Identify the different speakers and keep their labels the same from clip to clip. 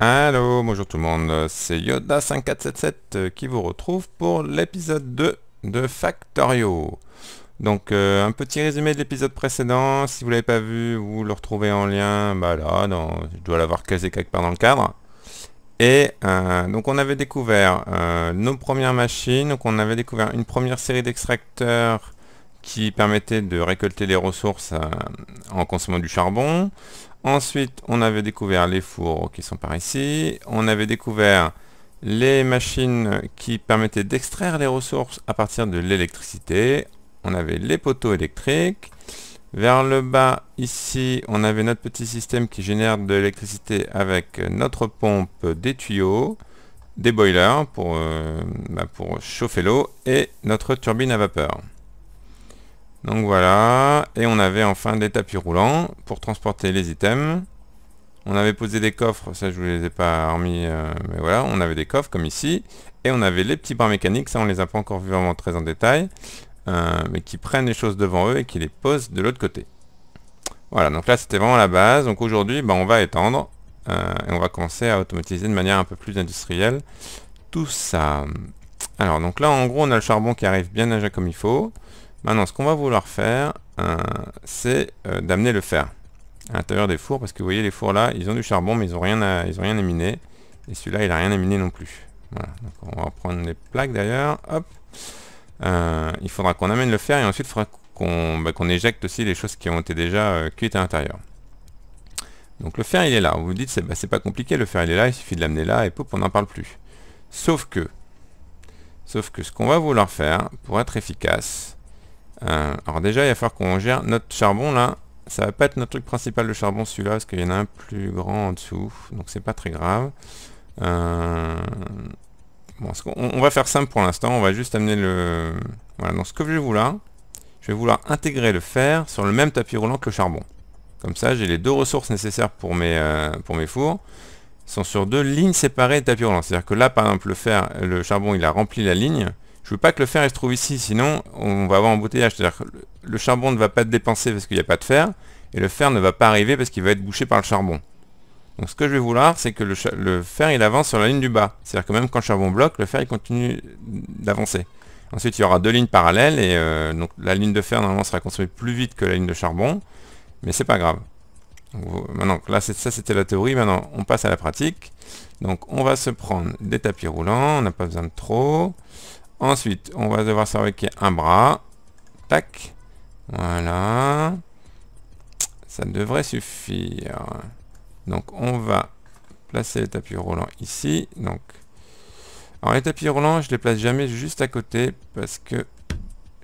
Speaker 1: Allô, bonjour tout le monde, c'est Yoda5477 euh, qui vous retrouve pour l'épisode 2 de Factorio. Donc euh, un petit résumé de l'épisode précédent, si vous l'avez pas vu, vous le retrouvez en lien, bah là, je dois l'avoir casé quelque part dans le cadre. Et euh, donc on avait découvert nos premières machines, donc on avait découvert une première série d'extracteurs qui permettaient de récolter des ressources en consommant du charbon. Ensuite, on avait découvert les fours qui sont par ici. On avait découvert les machines qui permettaient d'extraire les ressources à partir de l'électricité. On avait les poteaux électriques. Vers le bas, ici, on avait notre petit système qui génère de l'électricité avec notre pompe, des tuyaux, des boilers pour, euh, bah, pour chauffer l'eau et notre turbine à vapeur. Donc voilà, et on avait enfin des tapis roulants pour transporter les items. On avait posé des coffres, ça je vous les ai pas remis, euh, mais voilà, on avait des coffres comme ici. Et on avait les petits bras mécaniques, ça on les a pas encore vus vraiment très en détail, euh, mais qui prennent les choses devant eux et qui les posent de l'autre côté. Voilà, donc là c'était vraiment la base, donc aujourd'hui ben, on va étendre, euh, et on va commencer à automatiser de manière un peu plus industrielle tout ça. Alors donc là en gros on a le charbon qui arrive bien déjà comme il faut. Maintenant, ce qu'on va vouloir faire, euh, c'est euh, d'amener le fer à l'intérieur des fours, parce que vous voyez, les fours là, ils ont du charbon, mais ils n'ont rien, à, ils ont rien Et celui-là, il n'a rien éminé non plus. on va prendre les plaques d'ailleurs, hop. Euh, il faudra qu'on amène le fer, et ensuite, il faudra qu'on bah, éjecte aussi les choses qui ont été déjà cuites à l'intérieur. Donc le fer, il est là. Vous vous dites, bah, c'est pas compliqué, le fer, il est là, il suffit de l'amener là, et pouf on n'en parle plus. Sauf que, sauf que ce qu'on va vouloir faire, pour être efficace, euh, alors déjà, il va falloir qu'on gère notre charbon là. Ça va pas être notre truc principal de charbon celui-là, parce qu'il y en a un plus grand en dessous, donc c'est pas très grave. Euh, bon, on, va faire simple pour l'instant, on va juste amener le... Voilà, donc ce que je vais vouloir, je vais vouloir intégrer le fer sur le même tapis roulant que le charbon. Comme ça, j'ai les deux ressources nécessaires pour mes, euh, pour mes fours. Ils sont sur deux lignes séparées de tapis roulant. C'est-à-dire que là, par exemple, le fer, le charbon, il a rempli la ligne je veux pas que le fer se trouve ici, sinon on va avoir embouteillage. C'est-à-dire que le charbon ne va pas être dépensé parce qu'il n'y a pas de fer, et le fer ne va pas arriver parce qu'il va être bouché par le charbon. Donc ce que je vais vouloir, c'est que le, fer il avance sur la ligne du bas. C'est-à-dire que même quand le charbon bloque, le fer il continue d'avancer. Ensuite, il y aura deux lignes parallèles, et euh, donc la ligne de fer normalement sera consommée plus vite que la ligne de charbon, mais c'est pas grave. maintenant, là, ça c'était la théorie, maintenant on passe à la pratique. Donc on va se prendre des tapis roulants, on n'a pas besoin de trop. Ensuite, on va devoir s'arrêter un bras. Tac. Voilà. Ça devrait suffire. Donc on va placer les tapis roulants ici. Donc, Alors les tapis roulants, je les place jamais juste à côté parce que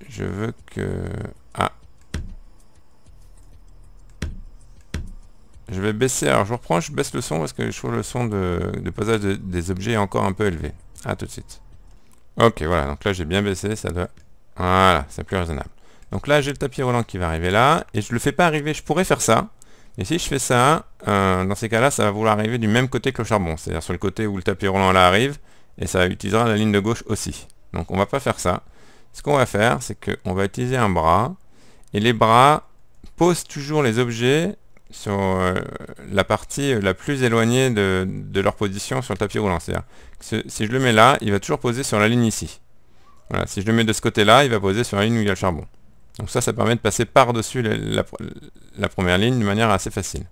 Speaker 1: je veux que... Ah. Je vais baisser. Alors je reprends, je baisse le son parce que je trouve le son de, de passage des objets encore un peu élevé. à tout de suite. Ok, voilà, donc là j'ai bien baissé, ça doit... Voilà, c'est plus raisonnable. Donc là j'ai le tapis roulant qui va arriver là, et je le fais pas arriver, je pourrais faire ça. Et si je fais ça, euh, dans ces cas-là, ça va vouloir arriver du même côté que le charbon, c'est-à-dire sur le côté où le tapis roulant là arrive, et ça utilisera la ligne de gauche aussi. Donc on va pas faire ça. Ce qu'on va faire, c'est qu'on va utiliser un bras, et les bras posent toujours les objets sur euh, la partie la plus éloignée de, leur position sur le tapis roulant. cest si je le mets là, il va toujours poser sur la ligne ici. Voilà, si je le mets de ce côté-là, il va poser sur la ligne où il y a le charbon. Donc ça, ça permet de passer par-dessus la, première ligne de manière assez facile.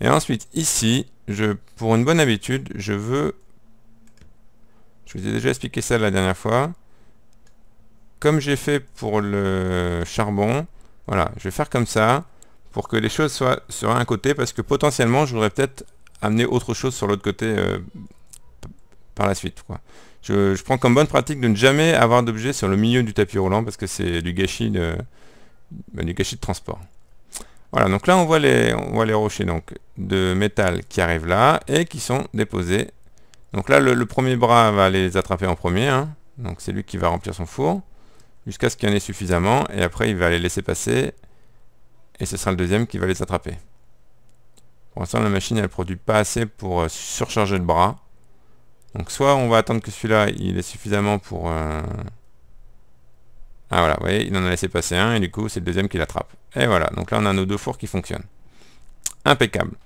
Speaker 1: Et ensuite, ici, je, pour une bonne habitude, je veux... Je vous ai déjà expliqué ça la dernière fois. Comme j'ai fait pour le charbon, voilà, je vais faire comme ça pour que les choses soient sur un côté, parce que potentiellement, je voudrais peut-être amener autre chose sur l'autre côté euh, par la suite. Je, prends comme bonne pratique de ne jamais avoir d'objet sur le milieu du tapis roulant, parce que c'est du gâchis de, bah, transport. Voilà, donc là on voit les, rochers de métal qui arrivent là et qui sont déposés. Donc là le, premier bras va les attraper en premier, hein. donc c'est lui qui va remplir son four, jusqu'à ce qu'il y en ait suffisamment, et après il va les laisser passer et ce sera le deuxième qui va les attraper. Pour l'instant, la machine, elle produit pas assez pour euh, surcharger le bras. Donc soit on va attendre que celui-là, il est suffisamment pour... Euh, ah voilà, vous voyez, il en a laissé passer un, et du coup, c'est le deuxième qui l'attrape. Et voilà, donc là, on a nos deux fours qui fonctionnent. Impeccable.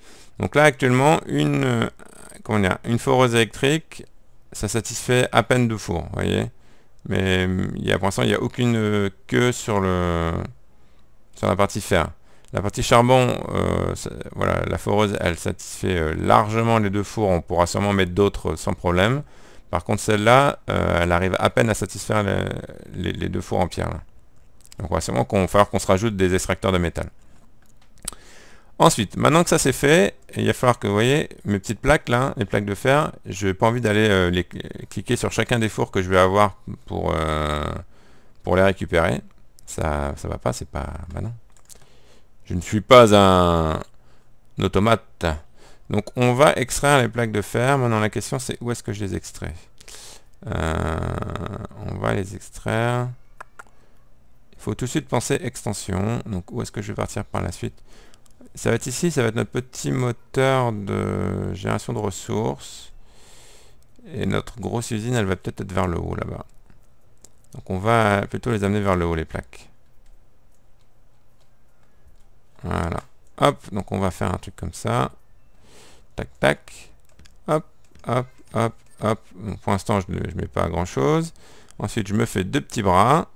Speaker 1: Donc là, actuellement, une, euh, électrique, ça satisfait à peine deux fours, vous voyez mais mm, il y a, pour l'instant, il n'y a aucune queue sur, le, sur la partie fer. La partie charbon, euh, voilà, la foreuse, elle satisfait euh, largement les deux fours. On pourra sûrement mettre d'autres euh, sans problème. Par contre, celle-là, elle arrive à peine à satisfaire les, deux fours en pierre. Donc, il va sûrement falloir qu'on se rajoute des extracteurs de métal. Ensuite, maintenant que ça c'est fait, il va falloir que, vous voyez, mes petites plaques là, les plaques de fer, je n'ai pas envie d'aller cliquer sur chacun des fours que je vais avoir pour, pour les récupérer. Ça ça va pas, c'est pas... malin. Bah je ne suis pas un, automate. Donc on va extraire les plaques de fer. Maintenant la question c'est où est-ce que je les extrais euh, On va les extraire. Il faut tout de suite penser extension. Donc où est-ce que je vais partir par la suite Ça va être ici, ça va être notre petit moteur de génération de ressources. Et notre grosse usine elle va peut-être être vers le haut là-bas. Donc on va plutôt les amener vers le haut les plaques. Voilà. Hop, donc on va faire un truc comme ça. Tac, tac. Hop, hop, hop, hop. pour l'instant, je ne mets pas grand-chose. Ensuite, je me fais deux petits bras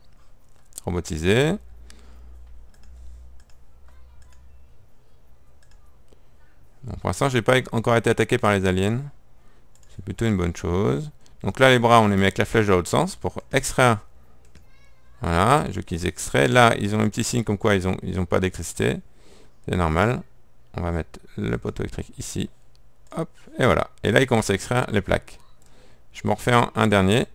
Speaker 1: robotisés. pour l'instant, j'ai pas encore été attaqué par les aliens. C'est plutôt une bonne chose. Donc là, les bras, on les met avec la flèche dans l'autre sens pour extraire. Voilà, je qu'ils extraient. Là, ils ont un petit signe comme quoi ils n'ont ils ont pas d'électricité. C'est normal. On va mettre le poteau électrique ici. Hop, et voilà. Et là, il commence à extraire les plaques. Je m'en refais un, dernier.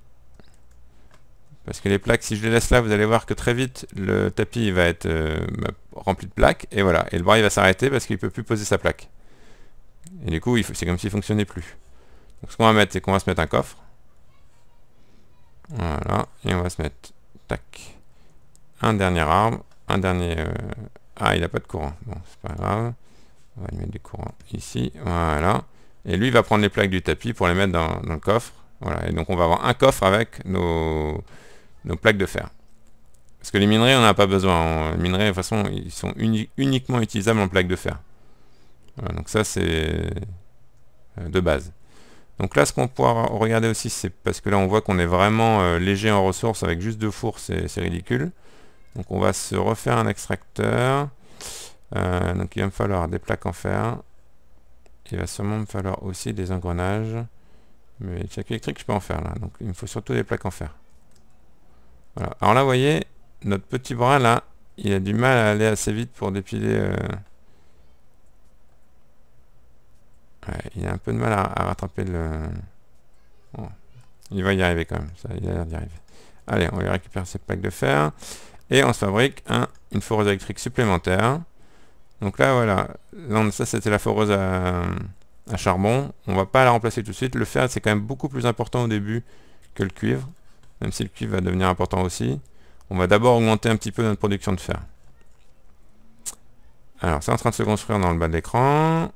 Speaker 1: Parce que les plaques, si je les laisse là, vous allez voir que très vite, le tapis va être euh, bah, rempli de plaques. Et voilà. Et le bras, il va s'arrêter parce qu'il ne peut plus poser sa plaque. Et du coup, c'est comme s'il ne fonctionnait plus. Donc ce qu'on va mettre, c'est qu'on va se mettre un coffre. Voilà. Et on va se mettre, tac, un dernier arbre, un dernier... Euh, ah, il n'a pas de courant. Bon, c'est pas grave. On va lui mettre du courant ici. Voilà. Et lui il va prendre les plaques du tapis pour les mettre dans, le coffre. Voilà. Et donc on va avoir un coffre avec nos, nos plaques de fer. Parce que les minerais, on n'en a pas besoin. les minerais, de toute façon, ils sont uniquement utilisables en plaques de fer. donc ça, c'est euh, de base. Donc là, ce qu'on pourra regarder aussi, c'est parce que là, on voit qu'on est vraiment euh, léger en ressources avec juste deux fours, c'est ridicule. Donc on va se refaire un extracteur. Euh, donc il va me falloir des plaques en fer. Il va sûrement me falloir aussi des engrenages. Mais le chaque électrique, je peux en faire là. Donc il me faut surtout des plaques en fer. Alors là, vous voyez, notre petit bras là, il a du mal à aller assez vite pour dépiler... Euh, il a un peu de mal à, rattraper le... Il va y arriver quand même, ça, a Allez, on va récupère cette plaques de fer et on se fabrique une foreuse électrique supplémentaire. Donc là, voilà, ça c'était la foreuse à, charbon. On ne va pas la remplacer tout de suite. Le fer, c'est quand même beaucoup plus important au début que le cuivre, même si le cuivre va devenir important aussi. On va d'abord augmenter un petit peu notre production de fer. Alors, c'est en train de se construire dans le bas de l'écran.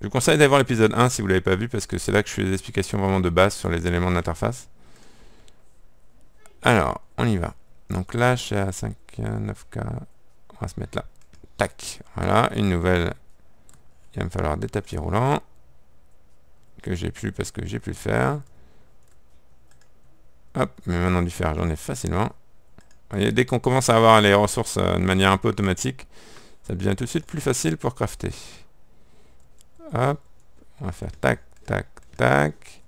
Speaker 1: Je vous conseille d'avoir l'épisode 1 si vous ne l'avez pas vu, parce que c'est là que je fais des explications vraiment de base sur les éléments de l'interface. Alors, on y va. Donc là, je suis à 5, 9K. On va se mettre là. Tac. Voilà, une nouvelle. Il va me falloir des tapis roulants. Que j'ai plus parce que j'ai plus de fer. Hop, mais maintenant du fer, j'en ai facilement. Vous voyez, dès qu'on commence à avoir les ressources euh, de manière un peu automatique, ça devient tout de suite plus facile pour crafter. Hop, on va faire tac, tac, tac.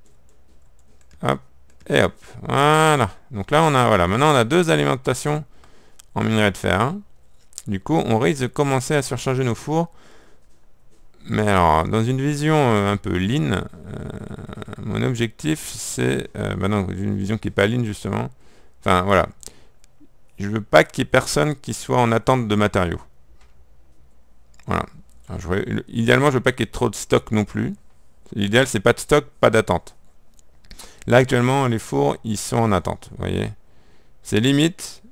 Speaker 1: Hop, et hop, voilà. Donc là, on a, voilà, maintenant on a deux alimentations en minerai de fer. Hein. Du coup, on risque de commencer à surcharger nos fours. Mais alors, dans une vision euh, un peu line, euh, mon objectif, c'est... maintenant, euh, bah non, une vision qui est pas lean, justement. Enfin, voilà. Je veux pas qu'il y ait personne qui soit en attente de matériaux. Voilà. je idéalement, je veux pas qu'il y ait trop de stock non plus. L'idéal, c'est pas de stock, pas d'attente. Là, actuellement, les fours, ils sont en attente, vous voyez. C'est limite.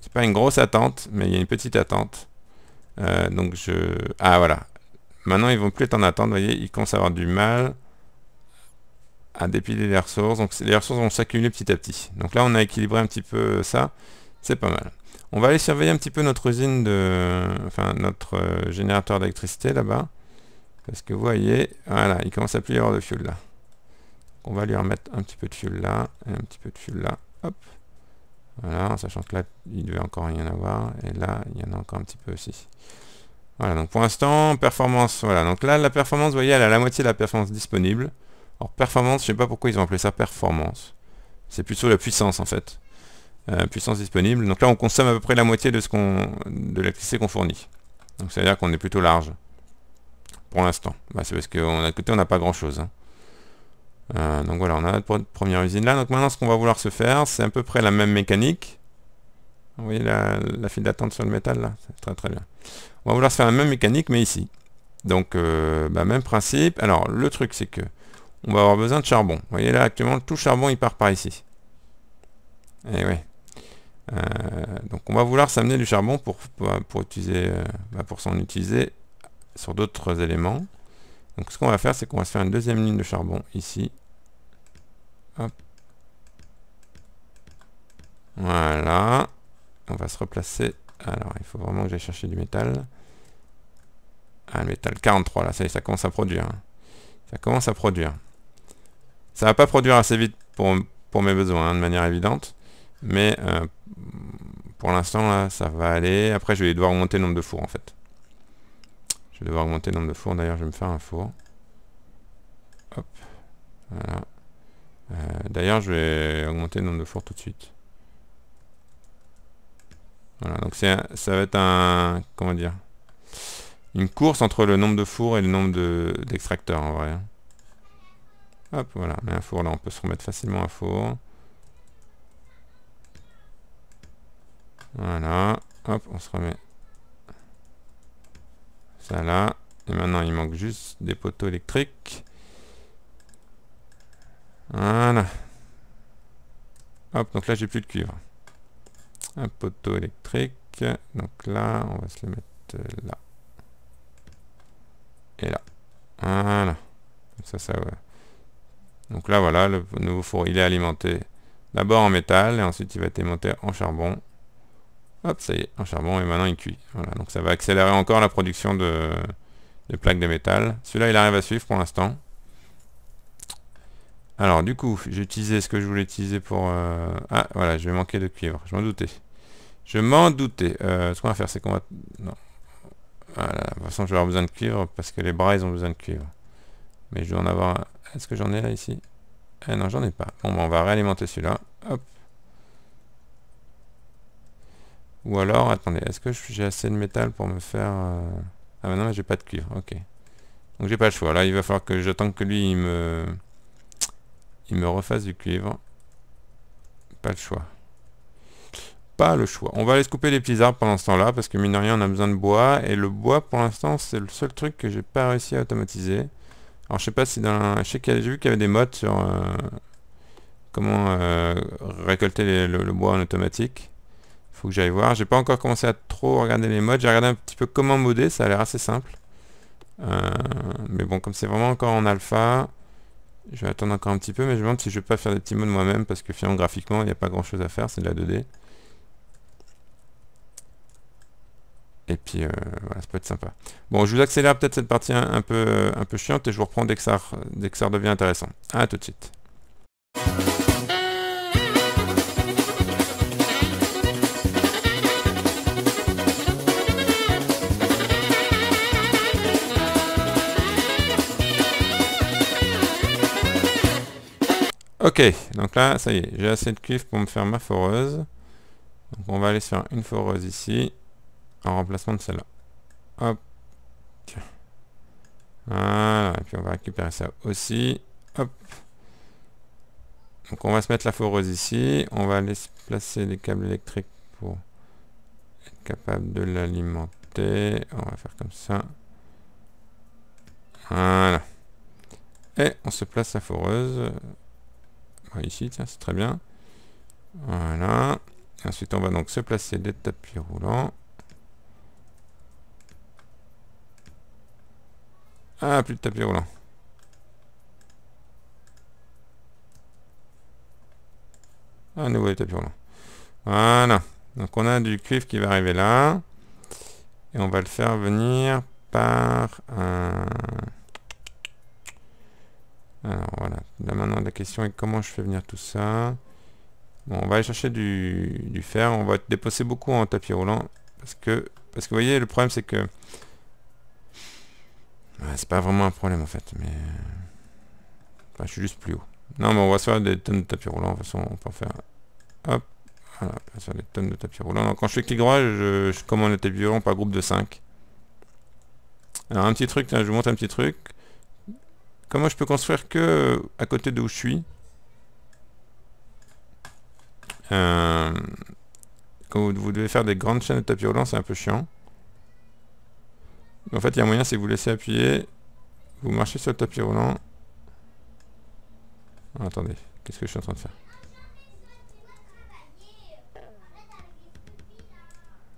Speaker 1: C'est pas une grosse attente, mais il y a une petite attente. Euh, donc je... Ah, voilà. Maintenant, ils vont plus être en attente, vous voyez. Ils commencent à avoir du mal à dépiler les ressources. Donc les ressources vont s'accumuler petit à petit. Donc là, on a équilibré un petit peu ça. C'est pas mal. On va aller surveiller un petit peu notre usine de... Enfin, notre euh, générateur d'électricité là-bas. Parce que vous voyez, voilà, il commence à plus y avoir de fuel là. On va lui remettre un petit peu de fuel là, et un petit peu de fuel là, hop. Voilà, en sachant que là, il devait encore rien avoir, et là, il y en a encore un petit peu aussi. Voilà, donc pour l'instant, performance, voilà. Donc là, la performance, vous voyez, elle a la moitié de la performance disponible. Alors performance, je sais pas pourquoi ils ont appelé ça performance. C'est plutôt la puissance en fait. Euh, puissance disponible. Donc là on consomme à peu près la moitié de ce qu'on de l'électricité qu'on fournit. Donc ça veut dire qu'on est plutôt large. Pour l'instant. Bah, c'est parce qu'on a côté on n'a pas grand chose. Hein. Euh, donc voilà, on a notre première usine là. Donc maintenant, ce qu'on va vouloir se faire, c'est à peu près la même mécanique. Vous voyez la, file d'attente sur le métal là C'est très très bien. On va vouloir se faire la même mécanique, mais ici. Donc, euh, bah, même principe. Alors, le truc, c'est que on va avoir besoin de charbon. Vous voyez là, actuellement, tout charbon, il part par ici. Et eh ouais euh, donc, on va vouloir s'amener du charbon pour, utiliser, bah, pour s'en utiliser sur d'autres éléments. Donc ce qu'on va faire, c'est qu'on va se faire une deuxième ligne de charbon ici. Voilà. On va se replacer. Alors, il faut vraiment que j'aille chercher du métal. Ah, le métal 43, là, ça ça commence à produire. Hein. Ça commence à produire. Ça va pas produire assez vite pour, pour mes besoins, hein, de manière évidente. Mais euh, pour l'instant, là, ça va aller. Après, je vais devoir monter le nombre de fours, en fait. Je vais devoir augmenter le nombre de fours. D'ailleurs, je vais me faire un four. Hop. Voilà. Euh, d'ailleurs, je vais augmenter le nombre de fours tout de suite. Voilà, donc ça va être un... Comment dire Une course entre le nombre de fours et le nombre d'extracteurs, en vrai. Hop, voilà. Mais un four, là, on peut se remettre facilement un four. Voilà. Hop, on se remet là. Et maintenant, il manque juste des poteaux électriques. Voilà. Hop, donc là, j'ai plus de cuivre. Un poteau électrique. Donc là, on va se le mettre euh, là. Et là. Voilà. ça, ça, va Donc là, voilà, le nouveau four, il est alimenté d'abord en métal, et ensuite il va être alimenté en charbon. Hop, ça y est, en charbon, et maintenant il cuit. donc ça va accélérer encore la production de, plaques de métal. Celui-là, il arrive à suivre pour l'instant. Alors, du coup, j'ai utilisé ce que je voulais utiliser pour... Euh, ah, voilà, je vais manquer de cuivre, je m'en doutais. Je m'en doutais. Euh, ce qu'on va faire, c'est qu'on va... Non. Voilà, ah de toute façon, je vais avoir besoin de cuivre, parce que les bras, ils ont besoin de cuivre. Mais je dois en avoir... Un... Est-ce que j'en ai là, ici Ah non, j'en ai pas. Bon, bah, on va réalimenter celui-là. Hop. Ou alors, attendez, est-ce que j'ai assez de métal pour me faire... Euh, ah bah non, j'ai pas de cuivre, ok. Donc j'ai pas le choix, là il va falloir que j'attende que lui il me... Il me refasse du cuivre. Pas le choix. Pas le choix. On va aller se couper des petits arbres pendant ce temps-là, parce que mine de rien on a besoin de bois, et le bois pour l'instant c'est le seul truc que j'ai pas réussi à automatiser. Alors je sais pas si dans... J'ai vu qu'il y avait des modes sur... Euh, comment euh, récolter le bois en automatique. Faut que j'aille voir. J'ai pas encore commencé à trop regarder les modes. J'ai regardé un petit peu comment moder. ça a l'air assez simple. Euh, mais bon, comme c'est vraiment encore en alpha, je vais attendre encore un petit peu, mais je me demande si je vais pas faire des petits modes moi-même, parce que finalement graphiquement, il n'y a pas grand chose à faire, c'est de la 2D. Et puis euh, voilà, ça peut être sympa. Bon, je vous accélère peut-être cette partie un, peu, un peu chiante et je vous reprends dès que ça, dès que ça redevient intéressant. A tout de suite. Ok, donc là, ça y est, j'ai assez de cuivre pour me faire ma foreuse. Donc on va aller se faire une foreuse ici, en remplacement de celle-là. Hop. Voilà, et puis on va récupérer ça aussi. Hop. Donc on va se mettre la foreuse ici, on va aller se placer les câbles électriques pour être capable de l'alimenter. On va faire comme ça. Voilà. Et on se place la foreuse. Ici, tiens, c'est très bien. Voilà. ensuite, on va donc se placer des tapis roulants. Ah, plus de tapis roulant. Un ah, nouveau tapis roulants. Voilà. Donc on a du cuivre qui va arriver là. Et on va le faire venir par un... Alors voilà, là maintenant la question est comment je fais venir tout ça. Bon, on va aller chercher du, fer, on va déposer beaucoup en tapis roulant. Parce que, parce que vous voyez, le problème c'est que... c'est pas vraiment un problème en fait, mais... Enfin, je suis juste plus haut. Non, mais on va se faire des tonnes de tapis roulants, de toute façon on peut en faire... Hop, voilà, on va des tonnes de tapis roulants. quand je fais clic droit, je, commande le tapis roulant par groupe de 5. Alors un petit truc, je vous montre un petit truc. Comment je peux construire que euh, à côté d'où je suis euh, Quand vous, devez faire des grandes chaînes de tapis roulant, c'est un peu chiant. En fait, il y a moyen, c'est que vous laissez appuyer, vous marchez sur le tapis roulant. Oh, attendez, qu'est-ce que je suis en train de faire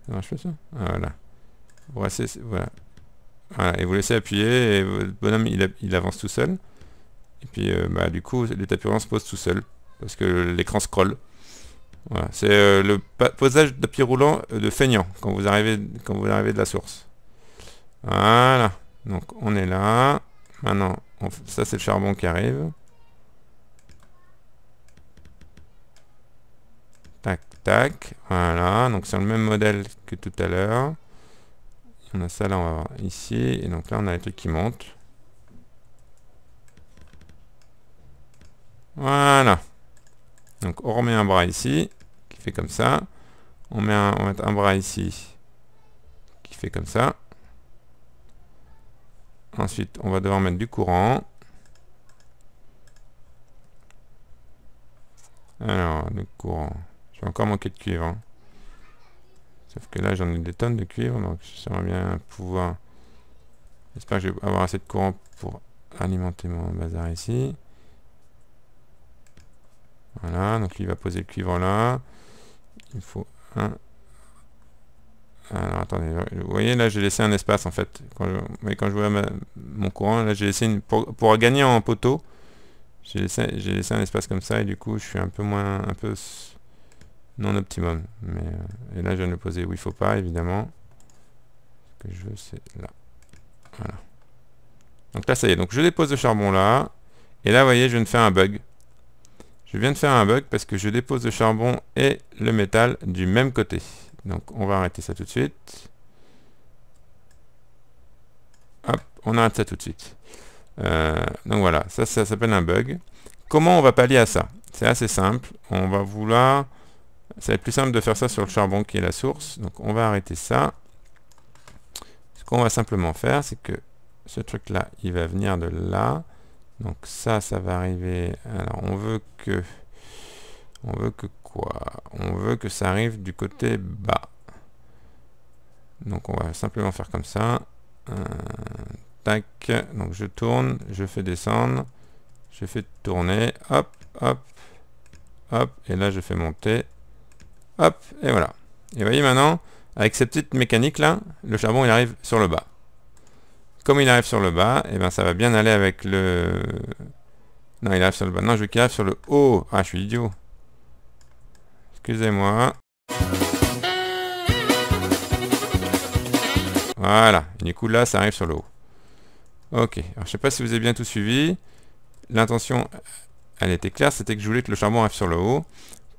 Speaker 1: Ça marche pas ça ah, Voilà. voilà. Voilà, et vous laissez appuyer, et votre bonhomme il, avance tout seul. Et puis euh, bah, du coup le tapis roulant se pose tout seul, parce que l'écran scroll. Voilà, c'est euh, le posage de tapis roulant euh, de feignant quand vous arrivez quand vous arrivez de la source. Voilà, donc on est là. Maintenant, ça c'est le charbon qui arrive. Tac, tac. Voilà, donc c'est le même modèle que tout à l'heure. On a ça là, on va voir ici. Et donc là, on a les trucs qui montent. Voilà. Donc on remet un bras ici, qui fait comme ça. On met un, un bras ici, qui fait comme ça. Ensuite, on va devoir mettre du courant. Alors, le courant. Je vais encore manquer de cuivre. Hein. Sauf que là, j'en ai des tonnes de cuivre, donc je j'aimerais bien pouvoir... J'espère que je vais avoir assez de courant pour alimenter mon bazar ici. Voilà, donc il va poser le cuivre là. Il faut un... Alors, attendez, vous voyez, là, j'ai laissé un espace, en fait. Quand mais quand je vois mon courant, là, j'ai laissé une... Pour, gagner en poteau, j'ai laissé, un espace comme ça, et du coup, je suis un peu moins... un peu non optimum. Mais, euh, et là, je viens de le poser où il faut pas, évidemment. Ce que je veux, c'est là. Voilà. Donc là, ça y est. Donc je dépose le charbon là. Et là, vous voyez, je viens de faire un bug. Je viens de faire un bug parce que je dépose le charbon et le métal du même côté. Donc on va arrêter ça tout de suite. Hop, on arrête ça tout de suite. Euh, donc voilà, ça, ça s'appelle un bug. Comment on va pallier à ça C'est assez simple. On va vouloir ça va être plus simple de faire ça sur le charbon qui est la source. Donc on va arrêter ça. Ce qu'on va simplement faire, c'est que ce truc-là, il va venir de là. Donc ça, ça va arriver... Alors on veut que... On veut que quoi On veut que ça arrive du côté bas. Donc on va simplement faire comme ça. Euh, tac. Donc je tourne, je fais descendre, je fais tourner. Hop, hop, hop. Et là je fais monter. Hop, et voilà. Et voyez maintenant, avec cette petite mécanique là, le charbon il arrive sur le bas. Comme il arrive sur le bas, et eh ben ça va bien aller avec le... Non, il arrive sur le bas. Non, je veux qu'il arrive sur le haut. Ah, je suis idiot. Excusez-moi. Voilà. du coup, là, ça arrive sur le haut. Ok. Alors, je sais pas si vous avez bien tout suivi. L'intention, elle était claire. C'était que je voulais que le charbon arrive sur le haut.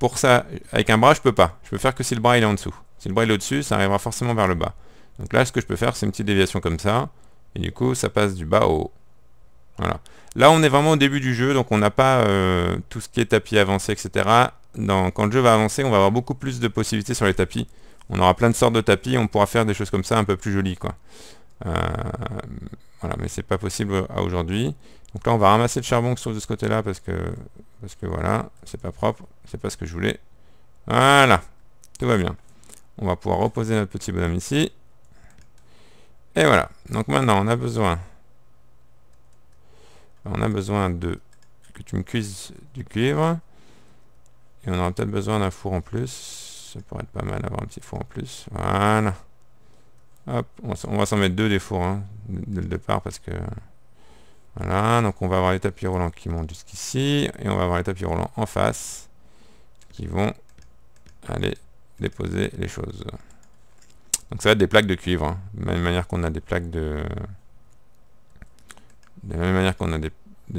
Speaker 1: Pour ça, avec un bras, je peux pas. Je peux faire que si le bras il est en dessous. Si le bras est au-dessus, ça arrivera forcément vers le bas. Donc là, ce que je peux faire, c'est une petite déviation comme ça. Et du coup, ça passe du bas au haut. Voilà. Là, on est vraiment au début du jeu, donc on n'a pas euh, tout ce qui est tapis avancé, etc. quand le jeu va avancer, on va avoir beaucoup plus de possibilités sur les tapis. On aura plein de sortes de tapis, on pourra faire des choses comme ça un peu plus jolies. Quoi. Euh, voilà, mais c'est pas possible à aujourd'hui. Donc là, on va ramasser le charbon qui se trouve de ce côté-là parce que, parce que voilà, c'est pas propre, c'est pas ce que je voulais. Voilà, tout va bien. On va pouvoir reposer notre petit bonhomme ici. Et voilà. Donc maintenant, on a besoin... On a besoin de... Que tu me cuises du cuivre. Et on aura peut-être besoin d'un four en plus. Ça pourrait être pas mal d'avoir un petit four en plus. Voilà. Hop, on va s'en mettre deux des fours hein, dès le départ parce que... Voilà, donc on va avoir les tapis roulants qui montent jusqu'ici, et on va avoir les tapis roulants en face, qui vont aller déposer les choses. Donc ça va être des plaques de cuivre, hein. de la même manière qu'on a des plaques de... De même manière qu'on a des,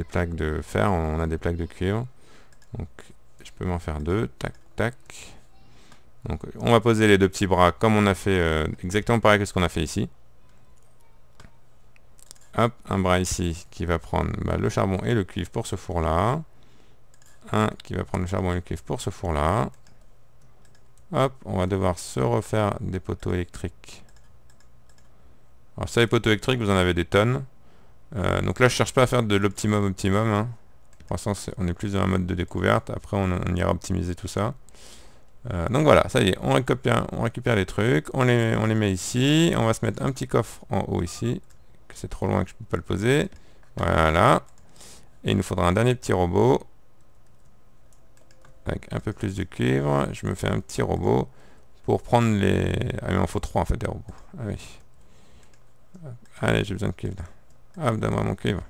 Speaker 1: plaques de fer, on a des plaques de cuivre. Donc je peux m'en faire deux, tac, tac. Donc on va poser les deux petits bras comme on a fait euh, exactement pareil que ce qu'on a fait ici. Hop, un bras ici qui va prendre bah, le charbon et le cuivre pour ce four-là. Un qui va prendre le charbon et le cuivre pour ce four-là. Hop, on va devoir se refaire des poteaux électriques. Alors ça, les poteaux électriques, vous en avez des tonnes. Euh, donc là, je cherche pas à faire de l'optimum optimum. Hein. Pour l'instant, on est plus dans un mode de découverte. Après, on, ira optimiser tout ça. Euh, donc voilà, ça y est, on récupère, on récupère les trucs, on les, on les met ici, on va se mettre un petit coffre en haut ici, c'est trop loin que je peux pas le poser. Voilà. Et il nous faudra un dernier petit robot. Avec un peu plus de cuivre. Je me fais un petit robot pour prendre les... Ah mais il en faut 3 en fait des robots. Ah oui. Allez, j'ai besoin de cuivre. Ah, donne-moi mon cuivre.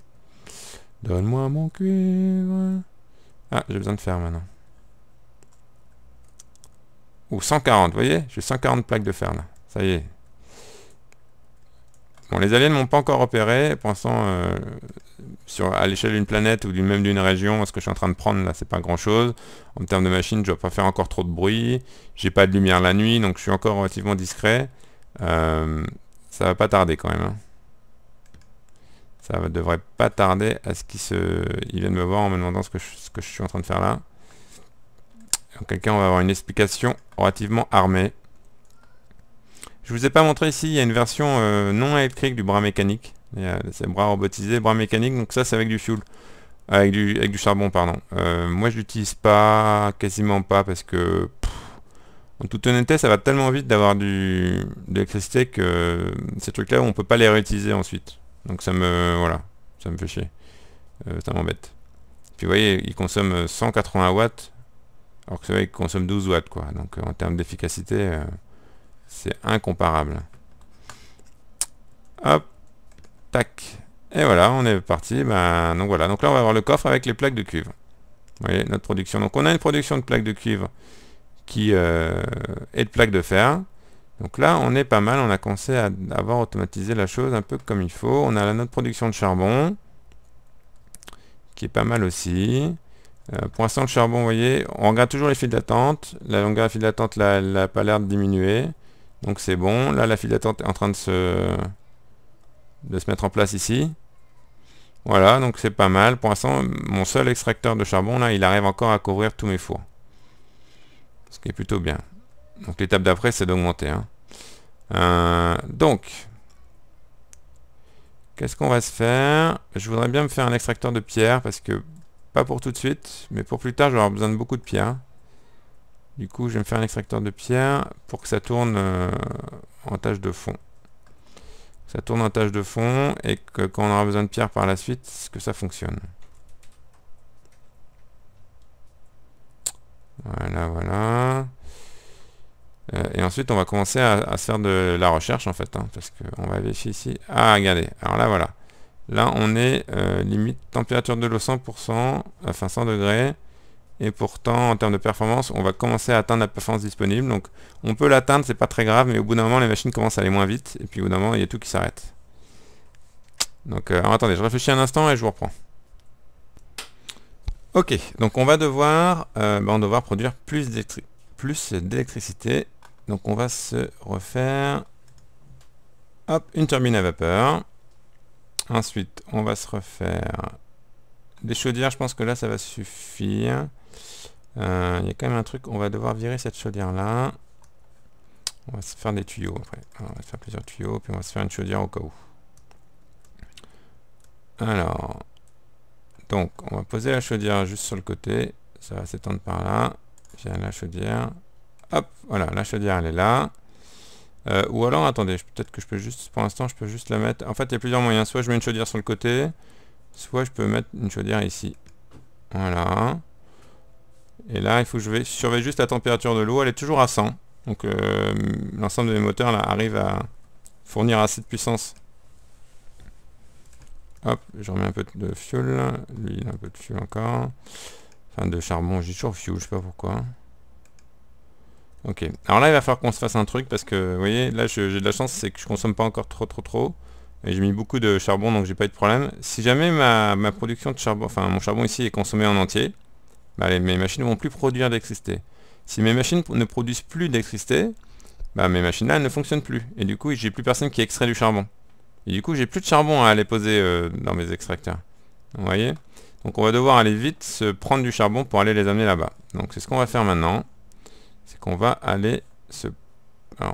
Speaker 1: Donne-moi mon cuivre. Ah, j'ai besoin de fer maintenant. Ou 140, vous voyez J'ai 140 plaques de fer là. Ça y est, Bon, les aliens m'ont pas encore opéré, pensant euh, sur, à l'échelle d'une planète ou même d'une région, ce que je suis en train de prendre là, c'est pas grand chose. En termes de machine, je ne dois pas faire encore trop de bruit. J'ai pas de lumière la nuit, donc je suis encore relativement discret. Ça euh, ça va pas tarder quand même. Hein. Ça ne devrait pas tarder à ce qu'ils se... viennent me voir en me demandant ce que je, ce que je suis en train de faire là. Quelqu'un va avoir une explication relativement armée. Je vous ai pas montré ici, il y a une version euh, non électrique du bras mécanique. C'est bras robotisé, bras mécanique, donc ça c'est avec du fuel. Ah, avec du, charbon, pardon. Euh, moi je l'utilise pas, quasiment pas, parce que... en toute honnêteté, ça va tellement vite d'avoir de l'électricité que euh, ces trucs-là, on peut pas les réutiliser ensuite. Donc ça me... voilà, ça me fait chier. ça m'embête. Puis vous voyez, il consomme 180 watts, alors que celui vrai qu'il consomme 12 watts, quoi. Donc en termes d'efficacité... C'est incomparable. Hop, tac. Et voilà, on est parti. Ben, donc voilà, donc là on va avoir le coffre avec les plaques de cuivre. Vous voyez, notre production. Donc on a une production de plaques de cuivre qui euh, est de plaques de fer. Donc là, on est pas mal, on a commencé à avoir automatisé la chose un peu comme il faut. On a notre production de charbon, qui est pas mal aussi. Euh, pour l'instant, le charbon, vous voyez, on regarde toujours les files d'attente. La longueur des la d'attente n'a pas l'air de diminuer. Donc c'est bon. Là, la file d'attente est en train de se... de se mettre en place ici. Voilà, donc c'est pas mal. Pour l'instant, mon seul extracteur de charbon, là, il arrive encore à couvrir tous mes fours. Ce qui est plutôt bien. Donc l'étape d'après, c'est d'augmenter. Hein. Euh, donc, qu'est-ce qu'on va se faire Je voudrais bien me faire un extracteur de pierre, parce que, pas pour tout de suite, mais pour plus tard, je besoin de beaucoup de pierre. Du coup, je vais me faire un extracteur de pierre pour que ça tourne euh, en tâche de fond. Ça tourne en tâche de fond et que quand on aura besoin de pierre par la suite, que ça fonctionne. Voilà, voilà. Euh, et ensuite, on va commencer à, se faire de la recherche, en fait, hein, parce qu'on va vérifier ici. Ah, regardez. Alors là, voilà. Là, on est euh, limite température de l'eau 100%, enfin 100 degrés et pourtant en termes de performance on va commencer à atteindre la performance disponible donc on peut l'atteindre c'est pas très grave mais au bout d'un moment les machines commencent à aller moins vite et puis au bout d'un moment il y a tout qui s'arrête donc euh, attendez je réfléchis un instant et je vous reprends ok donc on va devoir euh, ben, produire plus d'électricité donc on va se refaire hop une turbine à vapeur ensuite on va se refaire des chaudières je pense que là ça va suffire euh, il y a quand même un truc, on va devoir virer cette chaudière là. On va se faire des tuyaux après. Ah, on va se faire plusieurs tuyaux, puis on va se faire une chaudière au cas où. Alors, donc on va poser la chaudière juste sur le côté. Ça va s'étendre par là. Viens la chaudière. Hop, voilà, la chaudière elle est là. Euh, ou alors, attendez, peut-être que je peux juste, pour l'instant, je peux juste la mettre... En fait, il y a plusieurs moyens. Soit je mets une chaudière sur le côté, soit je peux mettre une chaudière ici. Voilà. Et là, il faut que je vais surveille juste la température de l'eau. Elle est toujours à 100. Donc euh, l'ensemble de mes moteurs là arrive à fournir assez de puissance. Hop, je remets un peu de fuel. Lui, il a un peu de fuel encore. Enfin, de charbon. J'ai toujours fuel, je sais pas pourquoi. Ok. Alors là, il va falloir qu'on se fasse un truc parce que, vous voyez, là, j'ai de la chance, c'est que je consomme pas encore trop, trop, trop. Et j'ai mis beaucoup de charbon, donc j'ai pas eu de problème. Si jamais ma production de charbon, enfin, mon charbon ici est consommé en entier, bah, mes machines ne vont plus produire d'électricité. Si mes machines ne produisent plus d'électricité, bah, mes machines là ne fonctionnent plus. Et du coup, j'ai plus personne qui extrait du charbon. Et du coup, j'ai plus de charbon à aller poser euh, dans mes extracteurs. Vous voyez Donc on va devoir aller vite se prendre du charbon pour aller les amener là-bas. Donc c'est ce qu'on va faire maintenant. C'est qu'on va aller se...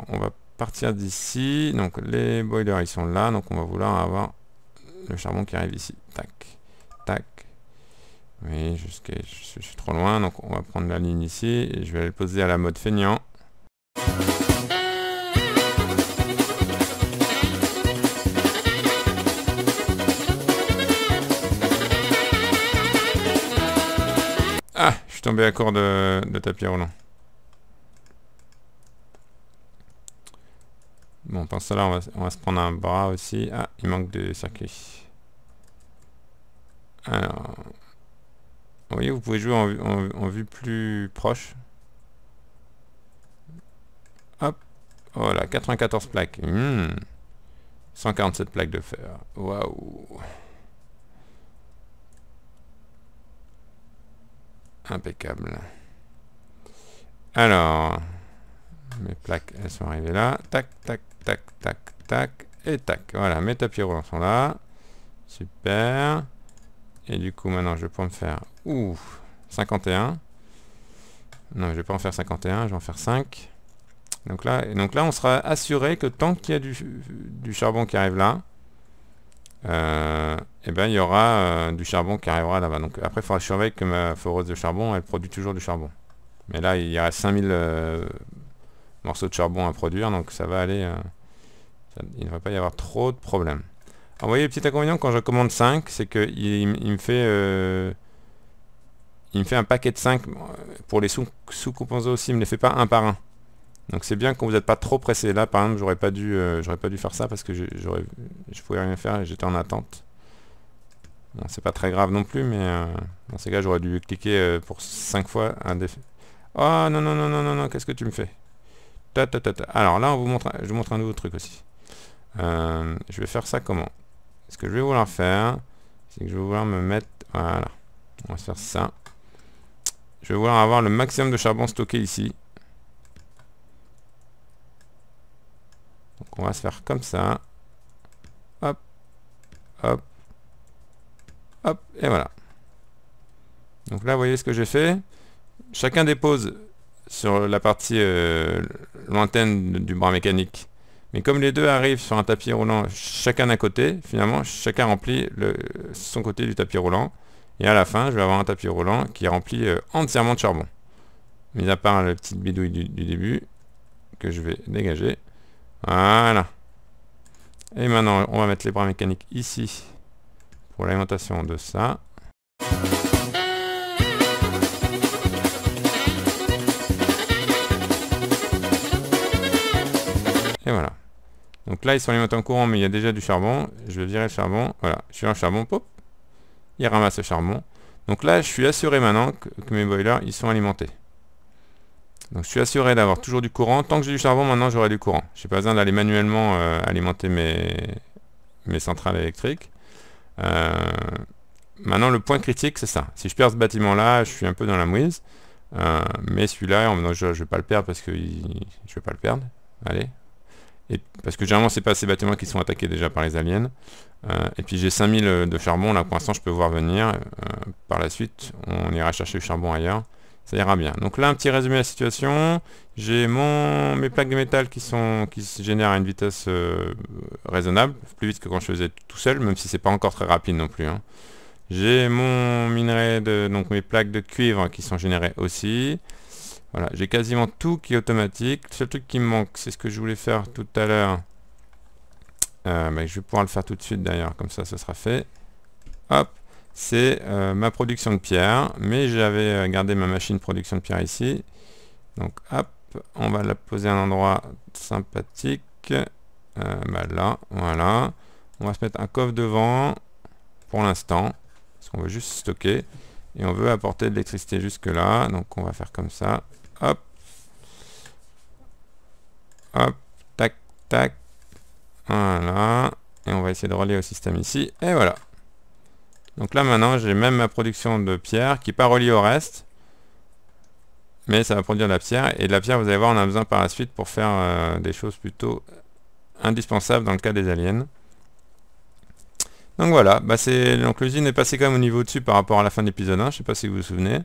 Speaker 1: on va partir d'ici. Donc les boilers ils sont là. Donc on va vouloir avoir le charbon qui arrive ici. Tac, tac, oui, jusqu'à, je, suis trop loin, donc on va prendre la ligne ici, et je vais aller le poser à la mode feignant. Ah, je suis tombé à court de, tapis roulant. Bon, pour cela, on va, on va se prendre un bras aussi. Ah, il manque de circuit. Alors, vous voyez, vous pouvez jouer en, vue plus proche. Hop. Voilà, 94 plaques. 147 hmm. plaques de fer. Waouh. Impeccable. Alors, mes plaques, elles sont arrivées là. Tac, tac, tac, tac, tac, et tac. Voilà, mes tapis roulants sont là. Super. Et du coup, maintenant, je vais pas me faire... ou 51. Non, je vais pas en faire 51, je vais en faire 5. Donc là, et donc là on sera assuré que tant qu'il y a du, charbon qui arrive là, euh, eh ben il y aura euh, du charbon qui arrivera là-bas. Donc après, il faudra surveiller que ma foreuse de charbon, elle produit toujours du charbon. Mais là, il y a 5000 euh, morceaux de charbon à produire, donc ça va aller... il ne va pas y avoir trop de problèmes. Ah, vous voyez, le petit inconvénient quand je commande 5, c'est qu'il euh, il me fait... un paquet de 5 euh, pour les sous-composants aussi, il ne me les fait pas un par un. Donc c'est bien quand vous n'êtes pas trop pressé. Là par exemple j'aurais pas dû euh, pas dû faire ça parce que je ne pouvais rien faire et j'étais en attente. Bon, c'est pas très grave non plus mais dans ces cas j'aurais dû cliquer pour 5 fois un défi. Oh non non non non non non qu'est-ce que tu me fais Alors là on vous montre je vous montre un nouveau truc aussi. je vais faire ça comment ce que je vais vouloir faire, c'est que je vais vouloir me mettre... Voilà. On va faire ça. Je vais vouloir avoir le maximum de charbon stocké ici. Donc on va se faire comme ça. Hop. Hop. Hop. Et voilà. Donc là, vous voyez ce que j'ai fait. Chacun dépose sur la partie euh, lointaine du bras mécanique mais comme les deux arrivent sur un tapis roulant chacun à côté, finalement chacun remplit son côté du tapis roulant. Et à la fin, je vais avoir un tapis roulant qui est rempli euh, entièrement de charbon. Mis à part la petite bidouille du début, que je vais dégager. Voilà. Et maintenant, on va mettre les bras mécaniques ici, pour l'alimentation de ça. Donc là, ils sont alimentés en courant, mais il y a déjà du charbon. Je vais virer le charbon. Voilà, je suis un charbon, pop. Il ramasse le charbon. Donc là, je suis assuré maintenant que, mes boilers, ils sont alimentés. Donc je suis assuré d'avoir toujours du courant. Tant que j'ai du charbon, maintenant j'aurai du courant. Je n'ai pas besoin d'aller manuellement euh, alimenter mes, mes, centrales électriques. Euh, maintenant le point critique c'est ça. Si je perds ce bâtiment là, je suis un peu dans la mouise. Euh, mais celui-là, je ne vais pas le perdre parce que je ne vais pas le perdre. Allez, parce que généralement c'est pas ces bâtiments qui sont attaqués déjà par les aliens. Euh, et puis j'ai 5000 euh, de charbon, là pour l'instant je peux voir venir. Euh, par la suite, on ira chercher le charbon ailleurs. Ça ira bien. Donc là un petit résumé de la situation. J'ai mes plaques de métal qui sont qui se génèrent à une vitesse raisonnable, plus vite que quand je faisais tout seul, même si c'est pas encore très rapide non plus. Hein. J'ai mon minerai de donc mes plaques de cuivre qui sont générées aussi. Voilà, j'ai quasiment tout qui est automatique. Le seul truc qui me manque, c'est ce que je voulais faire tout à l'heure. Euh, je vais pouvoir le faire tout de suite d'ailleurs, comme ça, ça sera fait. Hop, c'est euh, ma production de pierre, mais j'avais euh, gardé ma machine production de pierre ici. Donc hop, on va la poser à un endroit sympathique. Bah là, voilà. On va se mettre un coffre devant pour l'instant, parce qu'on veut juste stocker. Et on veut apporter de l'électricité jusque là, donc on va faire comme ça. Hop. Hop. Tac, tac. Voilà. Et on va essayer de relier au système ici. Et voilà. Donc là maintenant j'ai même ma production de pierre qui n'est pas reliée au reste. Mais ça va produire de la pierre. Et de la pierre vous allez voir on a besoin par la suite pour faire euh, des choses plutôt indispensables dans le cas des aliens. Donc voilà, bah l'usine est passée quand même au niveau dessus par rapport à la fin de l'épisode 1, je ne sais pas si vous vous souvenez.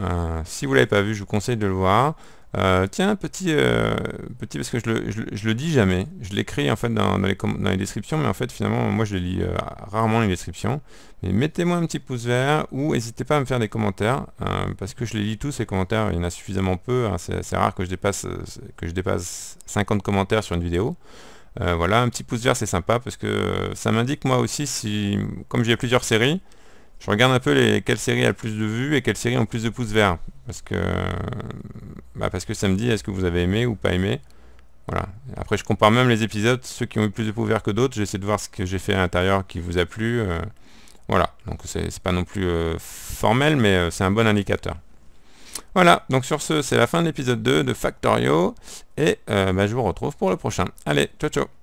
Speaker 1: Euh, si vous ne l'avez pas vu, je vous conseille de le voir. Euh, tiens, petit, euh, petit, parce que je le, le dis jamais. Je l'écris en fait dans, les descriptions, mais en fait finalement, moi je le lis rarement les descriptions. Mais mettez-moi un petit pouce vert ou n'hésitez pas à me faire des commentaires, parce que je les lis tous ces commentaires. Il y en a suffisamment peu. Hein. C'est rare que je dépasse que je dépasse 50 commentaires sur une vidéo. voilà, un petit pouce vert c'est sympa parce que ça m'indique moi aussi si, comme j'ai plusieurs séries, je regarde un peu quelle série a le plus de vues et quelle série a le plus de pouces verts. Parce que, bah, parce que ça me dit est-ce que vous avez aimé ou pas aimé. Voilà. Après, je compare même les épisodes, ceux qui ont eu plus de pouces verts que d'autres. J'essaie de voir ce que j'ai fait à l'intérieur qui vous a plu. Euh, voilà. Donc, c'est pas non plus euh, formel, mais euh, c'est un bon indicateur. Voilà. Donc, sur ce, c'est la fin de l'épisode 2 de Factorio. Et bah, je vous retrouve pour le prochain. Allez, ciao, ciao